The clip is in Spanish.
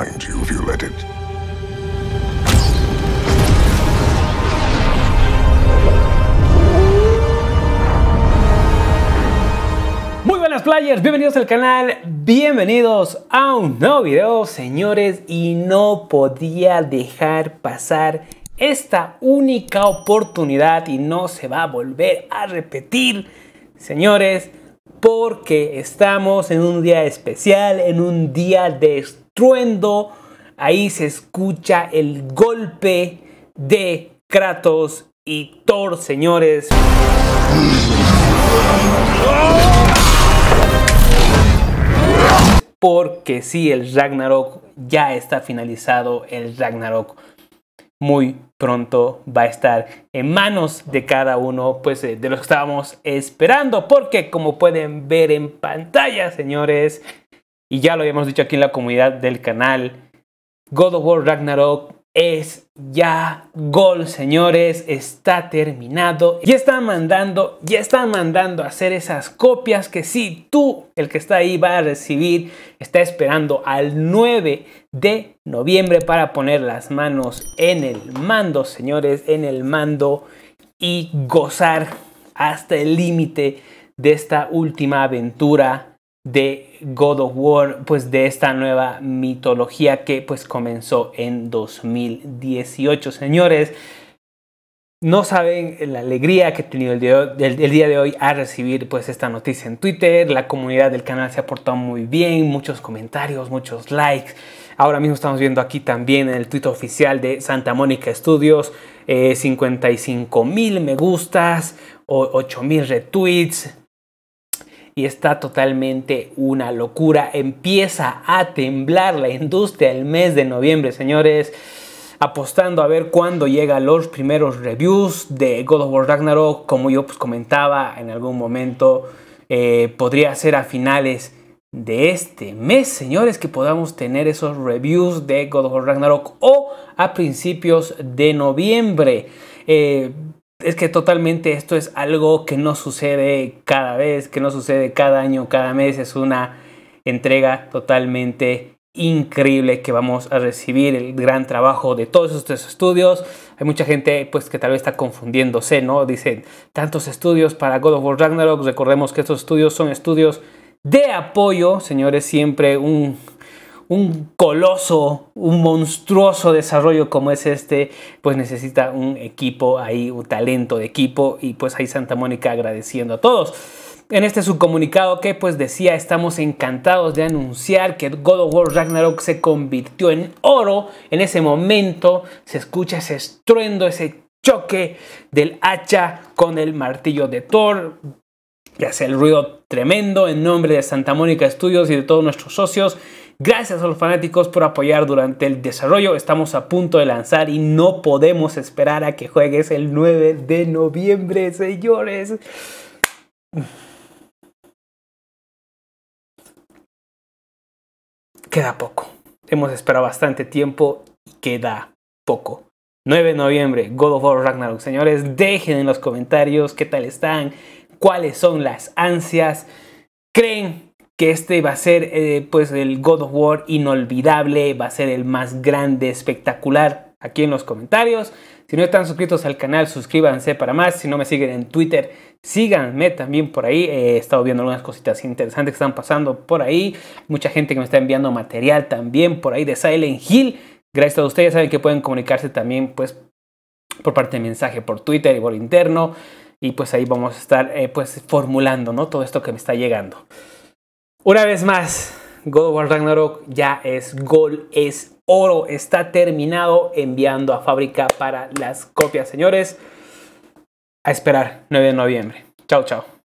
if you let it. Muy buenas players, bienvenidos al canal, bienvenidos a un nuevo video, señores, y no podía dejar pasar esta única oportunidad y no se va a volver a repetir, señores, porque estamos en un día especial, en un día de Truendo, ahí se escucha el golpe de Kratos y Thor, señores. Porque si el Ragnarok ya está finalizado, el Ragnarok muy pronto va a estar en manos de cada uno pues eh, de los que estábamos esperando porque como pueden ver en pantalla señores y ya lo habíamos dicho aquí en la comunidad del canal, God of War Ragnarok es ya gol, señores, está terminado. Ya están mandando, ya están mandando a hacer esas copias que si tú, el que está ahí, va a recibir. Está esperando al 9 de noviembre para poner las manos en el mando, señores, en el mando y gozar hasta el límite de esta última aventura de God of War, pues de esta nueva mitología que pues comenzó en 2018, señores. No saben la alegría que he tenido el día, de hoy a recibir pues esta noticia en Twitter. La comunidad del canal se ha portado muy bien, muchos comentarios, muchos likes. Ahora mismo estamos viendo aquí también en el Twitter oficial de Santa Mónica Studios 55 eh, mil me gustas, 8 mil retweets, y está totalmente una locura. Empieza a temblar la industria el mes de noviembre, señores. Apostando a ver cuándo llegan los primeros reviews de God of War Ragnarok. Como yo pues, comentaba en algún momento, eh, podría ser a finales de este mes, señores, que podamos tener esos reviews de God of War Ragnarok o a principios de noviembre. Eh, es que totalmente esto es algo que no sucede cada vez, que no sucede cada año, cada mes. Es una entrega totalmente increíble que vamos a recibir el gran trabajo de todos estos estudios. Hay mucha gente pues que tal vez está confundiéndose, ¿no? Dicen tantos estudios para God of War Ragnarok. Recordemos que estos estudios son estudios de apoyo, señores, siempre un un coloso, un monstruoso desarrollo como es este, pues necesita un equipo ahí, un talento de equipo y pues ahí Santa Mónica agradeciendo a todos. En este subcomunicado que pues decía estamos encantados de anunciar que God of War Ragnarok se convirtió en oro. En ese momento se escucha ese estruendo, ese choque del hacha con el martillo de Thor que hace el ruido tremendo en nombre de Santa Mónica Studios y de todos nuestros socios. Gracias a los fanáticos por apoyar durante el desarrollo. Estamos a punto de lanzar y no podemos esperar a que juegues el 9 de noviembre, señores. Queda poco. Hemos esperado bastante tiempo y queda poco. 9 de noviembre, God of War Ragnarok. Señores, dejen en los comentarios qué tal están, cuáles son las ansias. ¿Creen que este va a ser eh, pues el God of War inolvidable, va a ser el más grande, espectacular. Aquí en los comentarios. Si no están suscritos al canal, suscríbanse para más. Si no me siguen en Twitter, síganme también por ahí. he estado viendo algunas cositas interesantes que están pasando por ahí. Mucha gente que me está enviando material también por ahí de Silent Hill. Gracias a ustedes saben que pueden comunicarse también pues por parte de mensaje por Twitter y por interno y pues ahí vamos a estar eh, pues formulando, ¿no? Todo esto que me está llegando. Una vez más, God of War Ragnarok ya es gol, es oro, está terminado, enviando a fábrica para las copias, señores. A esperar 9 de noviembre. Chao, chao.